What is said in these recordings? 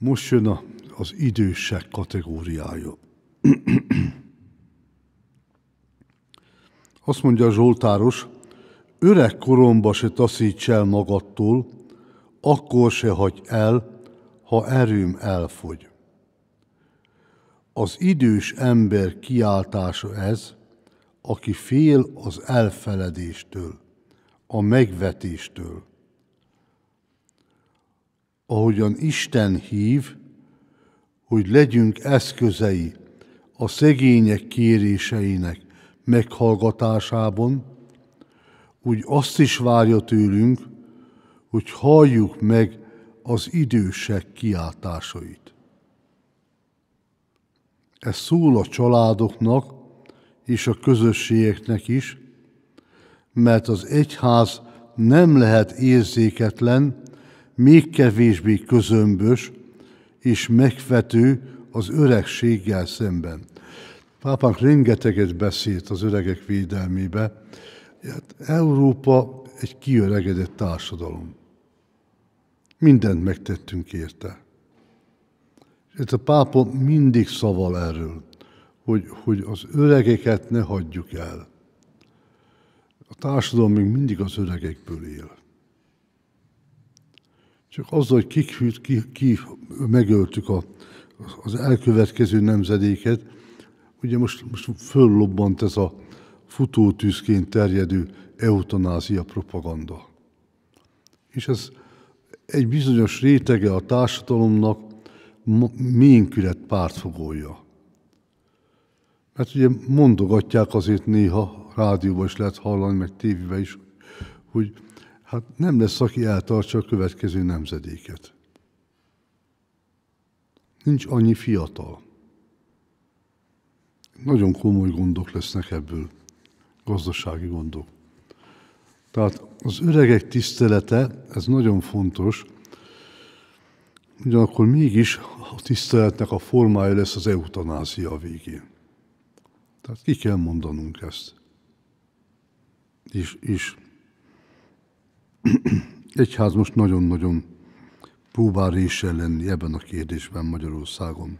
Most jön a, az idősek kategóriája. Azt mondja a Zsoltáros, öreg koromba se taszíts el magadtól, akkor se hagy el, ha erőm elfogy. Az idős ember kiáltása ez, aki fél az elfeledéstől, a megvetéstől ahogyan Isten hív, hogy legyünk eszközei a szegények kéréseinek meghallgatásában, úgy azt is várja tőlünk, hogy halljuk meg az idősek kiáltásait. Ez szól a családoknak és a közösségeknek is, mert az egyház nem lehet érzéketlen még kevésbé közömbös és megvető az öregséggel szemben. Pápánk rengeteget beszélt az öregek védelmébe. Hát Európa egy kiöregedett társadalom. Mindent megtettünk érte. Ez hát a pápa mindig szaval erről, hogy, hogy az öregeket ne hagyjuk el. A társadalom még mindig az öregekből él. Csak az, hogy kik, ki, ki megöltük a, az elkövetkező nemzedéket, ugye most, most föllobbant ez a futótűzként terjedő eutanázia propaganda. És ez egy bizonyos rétege a társadalomnak ménkület pártfogója. Mert ugye mondogatják azért néha, rádióban is lehet hallani, meg tévében is, hogy hát nem lesz, aki eltartsa a következő nemzedéket. Nincs annyi fiatal. Nagyon komoly gondok lesznek ebből, gazdasági gondok. Tehát az öregek tisztelete, ez nagyon fontos, ugyanakkor mégis a tiszteletnek a formája lesz az eutanázia a végén. Tehát ki kell mondanunk ezt. És, és egyház most nagyon-nagyon próbál része lenni ebben a kérdésben Magyarországon.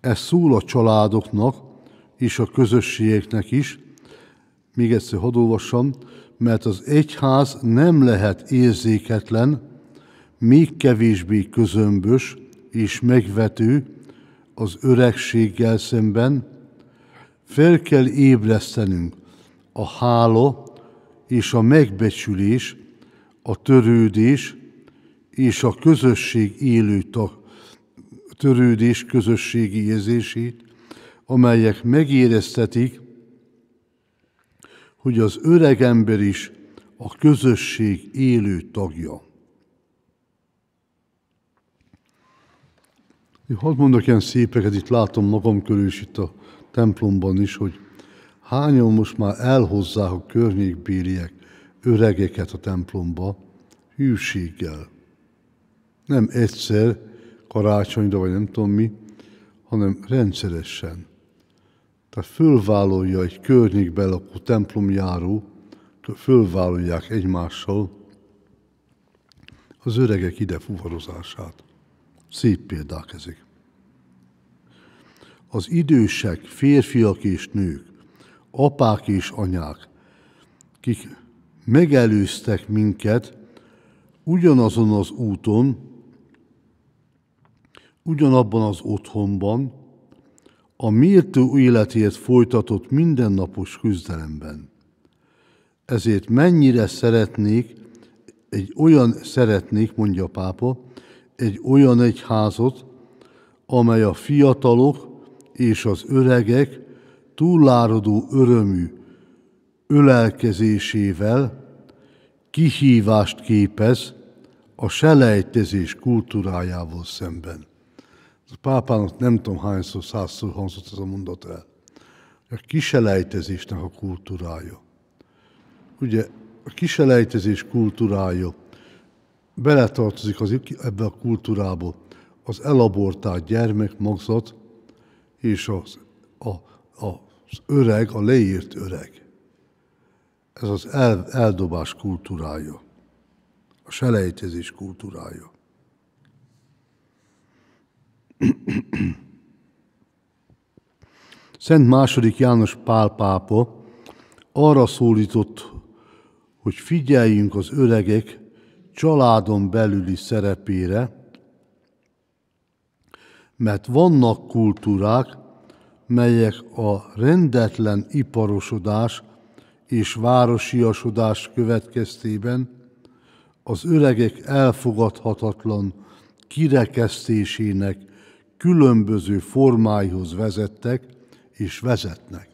Ez szól a családoknak és a közösségeknek is, még egyszer hadd olvassam, mert az egyház nem lehet érzéketlen, még kevésbé közömbös és megvető az öregséggel szemben, fel kell ébresztenünk a hála és a megbecsülés, a törődés és a közösség élő tag, törődés közösségi érzését, amelyek megéreztetik, hogy az öreg ember is a közösség élő tagja. Hadd mondok ilyen szépeket, itt látom magam körül is itt a templomban is, hogy hányan most már elhozzák a környékbéliek öregeket a templomba, hűséggel. Nem egyszer, karácsonyra vagy nem tudom mi, hanem rendszeresen. Tehát fölvállalja egy környékbe lakó templomjáró, fölvállalják egymással az öregek ide fuvarozását. Szép példák ezek. Az idősek, férfiak és nők apák és anyák, kik megelőztek minket ugyanazon az úton, ugyanabban az otthonban, a méltó életét folytatott mindennapos küzdelemben. Ezért mennyire szeretnék, egy olyan szeretnék, mondja a pápa, egy olyan egyházat, amely a fiatalok és az öregek Túláradó örömű ölelkezésével kihívást képez a selejtezés kultúrájával szemben. A pápának nem tudom hányszor, százszor hangzott ez a mondat el. A kiselejtezésnek a kultúrája. Ugye a kiselejtezés kultúrája beletartozik az, ebbe a kultúrába az elabortált gyermek, magzat és az, a, a az öreg, a leírt öreg. Ez az el, eldobás kultúrája, a selejtezés kultúrája. Szent II. János Pál pápa arra szólított, hogy figyeljünk az öregek családon belüli szerepére, mert vannak kultúrák, melyek a rendetlen iparosodás és városiasodás következtében az öregek elfogadhatatlan kirekesztésének különböző formáihoz vezettek és vezetnek.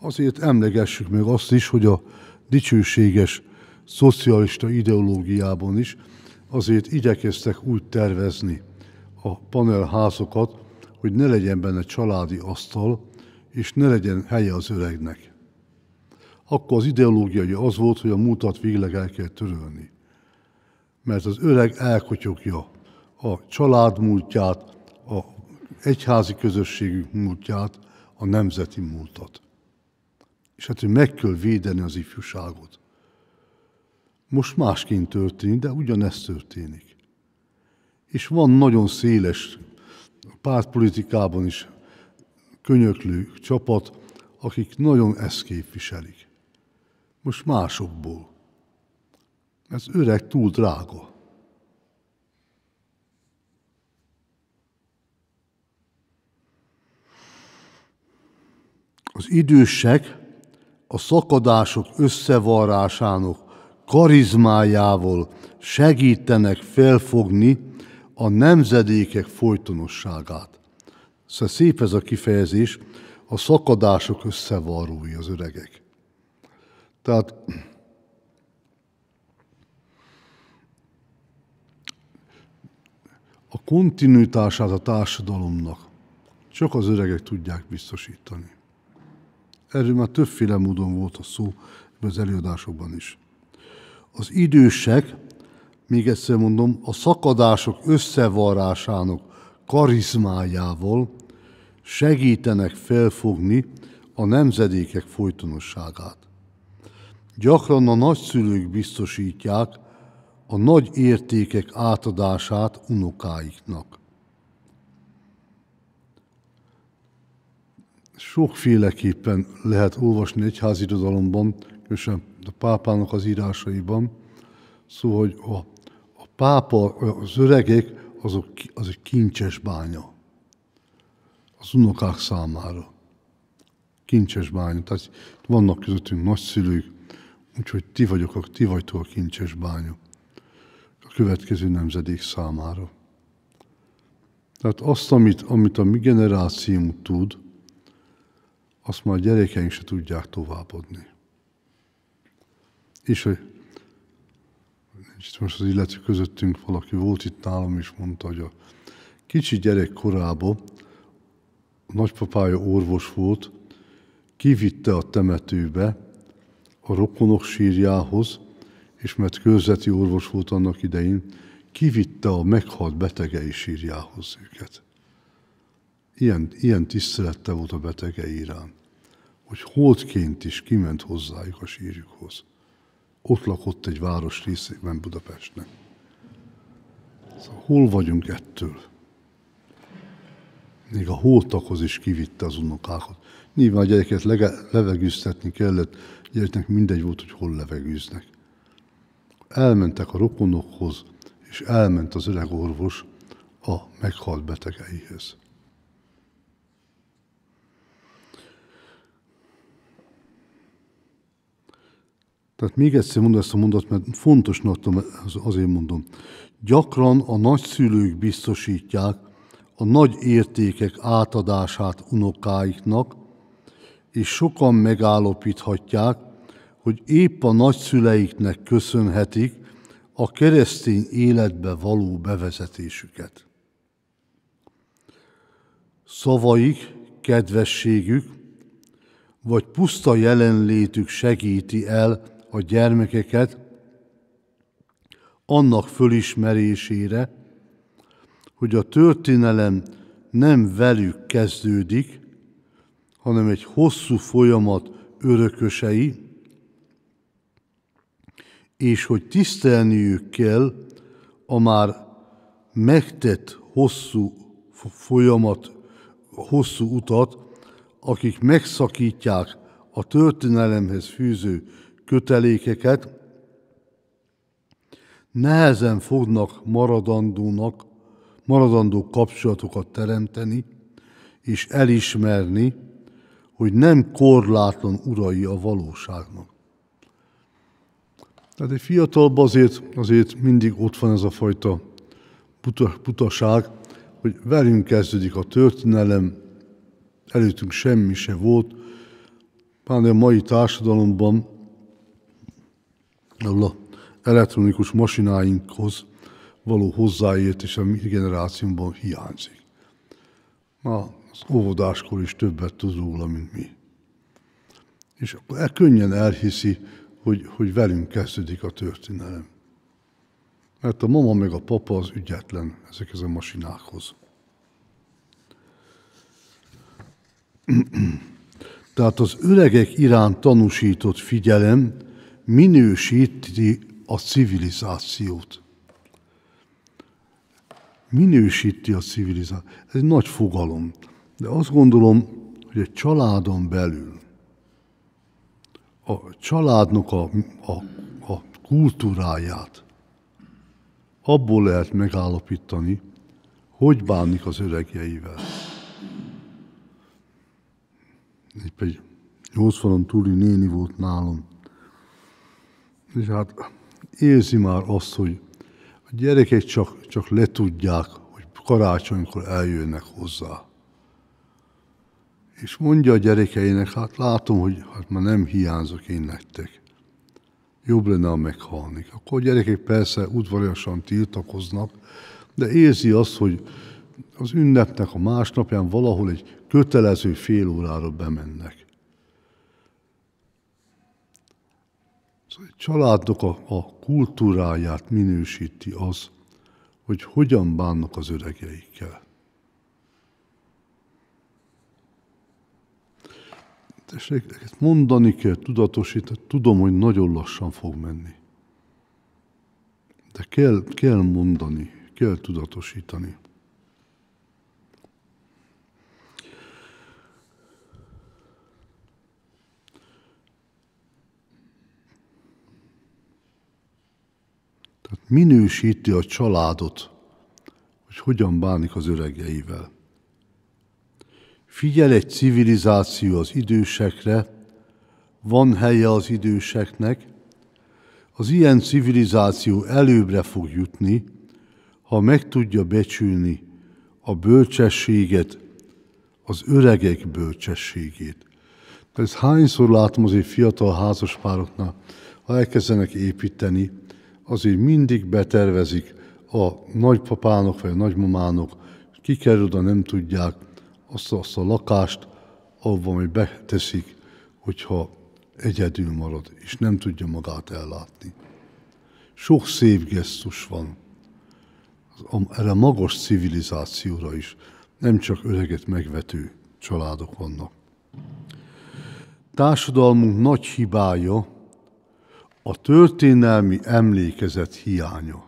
Azért emlegessük meg azt is, hogy a dicsőséges szocialista ideológiában is azért igyekeztek úgy tervezni a panelházokat, hogy ne legyen benne családi asztal, és ne legyen helye az öregnek. Akkor az ideológiai az volt, hogy a múltat végleg el kell törölni. Mert az öreg elkotyogja a család múltját, a egyházi közösségünk múltját, a nemzeti múltat. És hát, hogy meg kell védeni az ifjúságot. Most másként történik, de ugyanezt történik. És van nagyon széles pártpolitikában is könyöklő csapat, akik nagyon ezt képviselik. Most másokból. Ez öreg túl drága. Az idősek a szakadások összevarrásának karizmájával segítenek felfogni a nemzedékek folytonosságát. Szóval szép ez a kifejezés, a szakadások összevarrói az öregek. Tehát a kontinuitását a társadalomnak csak az öregek tudják biztosítani. Erről már többféle módon volt a szó az előadásokban is. Az idősek még egyszer mondom, a szakadások összevarrásának karizmájával segítenek felfogni a nemzedékek folytonosságát. Gyakran a nagyszülők biztosítják a nagy értékek átadását unokáiknak. Sokféleképpen lehet olvasni egyházirodalomban, és a pápának az írásaiban, szóval hogy a pápa, az öregek, azok, az egy kincses bánya az unokák számára. Kincses bánya. Tehát vannak közöttünk nagyszülők, úgyhogy ti vagyok, ti vagytok a kincses bánya a következő nemzedék számára. Tehát azt, amit, amit a mi generációm tud, azt már a gyerekeink se tudják továbbadni. És a nincs itt most az illető közöttünk, valaki volt itt nálam is, mondta, hogy a kicsi gyerek korában a nagypapája orvos volt, kivitte a temetőbe a rokonok sírjához, és mert körzeti orvos volt annak idején, kivitte a meghalt betegei sírjához őket. Ilyen, ilyen tisztelette volt a betegei iránt, hogy holtként is kiment hozzájuk a sírjukhoz ott lakott egy város részében Budapestnek. Szóval hol vagyunk ettől? Még a holtakhoz is kivitte az unokákat. Nyilván a gyereket lege- levegőztetni kellett, a gyereknek mindegy volt, hogy hol levegőznek. Elmentek a rokonokhoz, és elment az öreg orvos a meghalt betegeihez. Tehát még egyszer mondom ezt a mondat, mert az azért mondom. Gyakran a nagyszülők biztosítják a nagy értékek átadását unokáiknak, és sokan megállapíthatják, hogy épp a nagyszüleiknek köszönhetik a keresztény életbe való bevezetésüket. Szavaik, kedvességük, vagy puszta jelenlétük segíti el a gyermekeket annak fölismerésére, hogy a történelem nem velük kezdődik, hanem egy hosszú folyamat örökösei, és hogy tisztelniük kell a már megtett hosszú folyamat, hosszú utat, akik megszakítják a történelemhez fűző kötelékeket, nehezen fognak maradandónak, maradandó kapcsolatokat teremteni, és elismerni, hogy nem korlátlan urai a valóságnak. Tehát egy fiatalban azért, azért mindig ott van ez a fajta butaság, hogy velünk kezdődik a történelem, előttünk semmi se volt. Pláne a mai társadalomban a elektronikus masináinkhoz való a mi generációnkban hiányzik. Na, az óvodáskor is többet tud róla, mint mi. És akkor el könnyen elhiszi, hogy, hogy velünk kezdődik a történelem. Mert a mama meg a papa az ügyetlen ezekhez a masinákhoz. Tehát az öregek iránt tanúsított figyelem minősíti a civilizációt. Minősíti a civilizációt. Ez egy nagy fogalom. De azt gondolom, hogy egy családon belül a családnak a, a, a kultúráját abból lehet megállapítani, hogy bánik az öregjeivel. Épp egy 80-on túli néni volt nálam, és hát érzi már azt, hogy a gyerekek csak, csak letudják, hogy karácsonykor eljönnek hozzá. És mondja a gyerekeinek, hát látom, hogy hát már nem hiányzok én nektek. Jobb lenne, ha meghalnék. Akkor a gyerekek persze udvariasan tiltakoznak, de érzi azt, hogy az ünnepnek a másnapján valahol egy kötelező fél órára bemennek. egy családnak a, a kultúráját minősíti az, hogy hogyan bánnak az öregeikkel. Tessék, ezt mondani kell, tudatosítani, tudom, hogy nagyon lassan fog menni. De kell, kell mondani, kell tudatosítani. Tehát minősíti a családot, hogy hogyan bánik az öregeivel. Figyel egy civilizáció az idősekre, van helye az időseknek, az ilyen civilizáció előbbre fog jutni, ha meg tudja becsülni a bölcsességet, az öregek bölcsességét. De ezt hányszor látom azért fiatal házaspároknál, ha elkezdenek építeni, Azért mindig betervezik a nagypapának vagy a nagymamának, kikerül de nem tudják azt, azt a lakást, abban majd beteszik, hogyha egyedül marad, és nem tudja magát ellátni. Sok szép gesztus van erre magas civilizációra is, nem csak öreget megvető családok vannak. Társadalmunk nagy hibája a történelmi emlékezet hiánya.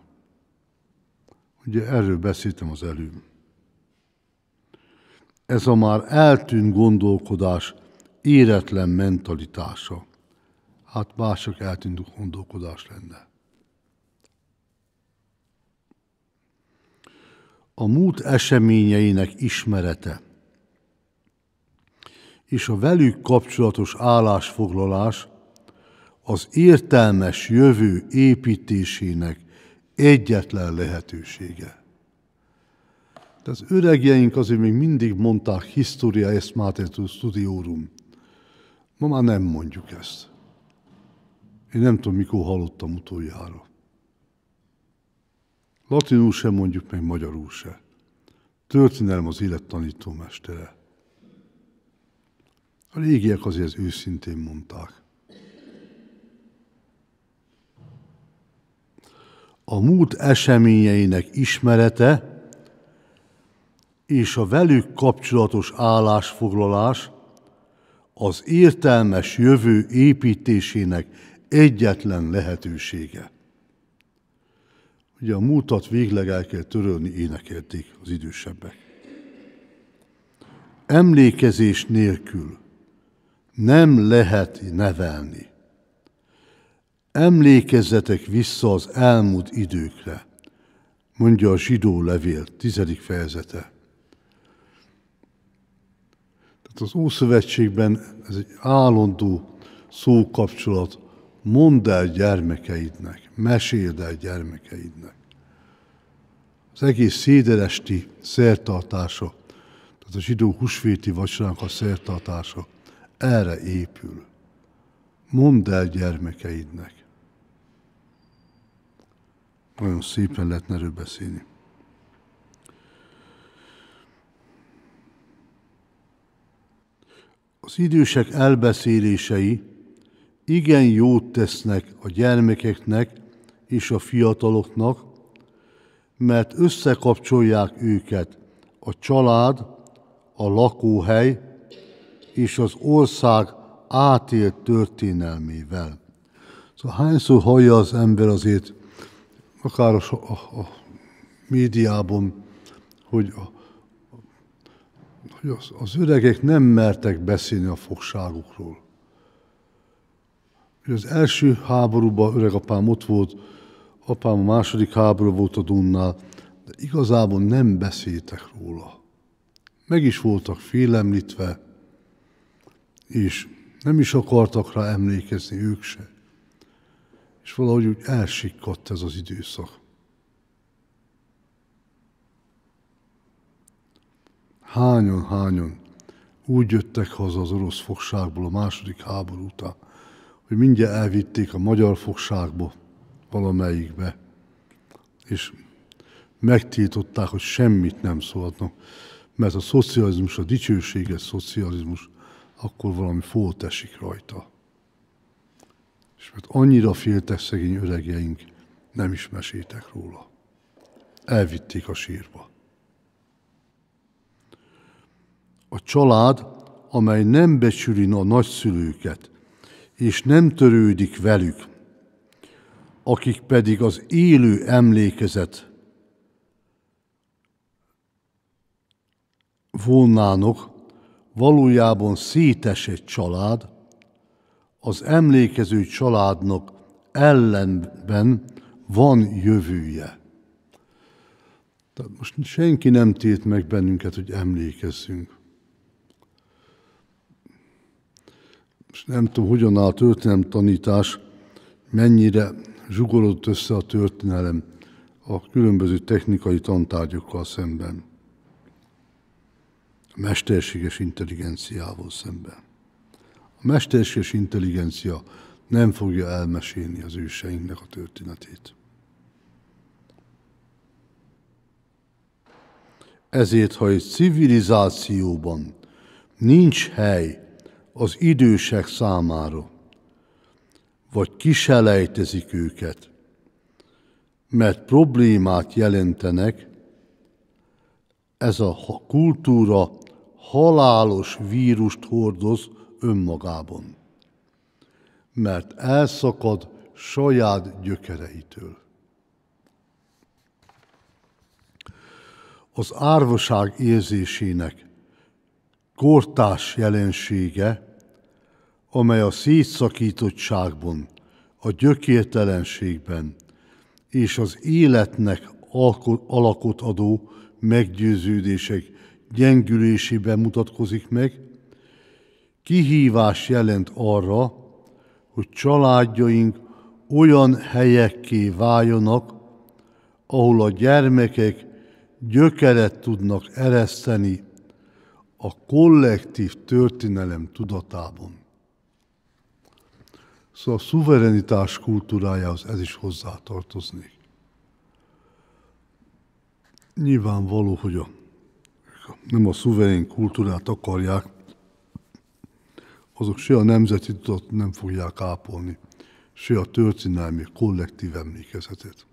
Ugye erről beszéltem az előbb. Ez a már eltűnt gondolkodás éretlen mentalitása. Hát mások eltűnt gondolkodás lenne. A múlt eseményeinek ismerete és a velük kapcsolatos állásfoglalás – az értelmes jövő építésének egyetlen lehetősége. De az öregjeink azért még mindig mondták Historia est mater studiorum. Ma már nem mondjuk ezt. Én nem tudom, mikor hallottam utoljára. Latinul sem mondjuk, meg magyarul se. Történelem az élet tanítómestere. A régiek azért őszintén mondták. a múlt eseményeinek ismerete és a velük kapcsolatos állásfoglalás az értelmes jövő építésének egyetlen lehetősége. Ugye a múltat végleg el kell törölni, énekelték az idősebbek. Emlékezés nélkül nem lehet nevelni. Emlékezzetek vissza az elmúlt időkre, mondja a zsidó levél, tizedik fejezete. Tehát az Ószövetségben ez egy állandó szókapcsolat, mondd el gyermekeidnek, meséld el gyermekeidnek. Az egész széderesti szertartása, tehát a zsidó husvéti vacsorának a szertartása erre épül. Mondd el gyermekeidnek olyan szépen lehetne erről beszélni. Az idősek elbeszélései igen jót tesznek a gyermekeknek és a fiataloknak, mert összekapcsolják őket a család, a lakóhely és az ország átélt történelmével. Szóval hányszor hallja az ember azért akár a, a, a médiában, hogy, a, hogy az, az öregek nem mertek beszélni a fogságukról. Az első háborúban öregapám ott volt, apám a második háború volt a Dunnál, de igazából nem beszéltek róla. Meg is voltak félemlítve, és nem is akartak rá emlékezni ők se és valahogy úgy elsikkadt ez az időszak. Hányan, hányan úgy jöttek haza az orosz fogságból a második háború után, hogy mindjárt elvitték a magyar fogságba valamelyikbe, és megtiltották, hogy semmit nem szólhatnak, mert a szocializmus, a dicsőséges szocializmus, akkor valami folt esik rajta és mert annyira féltek szegény öregjeink, nem is mesétek róla. Elvitték a sírba. A család, amely nem becsüli a nagyszülőket, és nem törődik velük, akik pedig az élő emlékezet vonnának, valójában szétesett család, az emlékező családnak ellenben van jövője. Tehát most senki nem tét meg bennünket, hogy emlékezzünk. Most nem tudom, hogyan áll a történelem tanítás, mennyire zsugorodott össze a történelem a különböző technikai tantárgyakkal szemben, a mesterséges intelligenciával szemben. A mesterséges intelligencia nem fogja elmesélni az őseinknek a történetét. Ezért, ha egy civilizációban nincs hely az idősek számára, vagy kiselejtezik őket, mert problémát jelentenek, ez a kultúra halálos vírust hordoz önmagában, mert elszakad saját gyökereitől. Az árvaság érzésének kortás jelensége, amely a szétszakítottságban, a gyökértelenségben és az életnek alakot adó meggyőződések gyengülésében mutatkozik meg, kihívás jelent arra, hogy családjaink olyan helyekké váljanak, ahol a gyermekek gyökeret tudnak ereszteni a kollektív történelem tudatában. Szóval a szuverenitás kultúrájához ez is hozzátartoznék. Nyilvánvaló, hogy a, nem a szuverén kultúrát akarják, azok se a nemzeti tudat nem fogják ápolni, se a történelmi kollektív emlékezetet.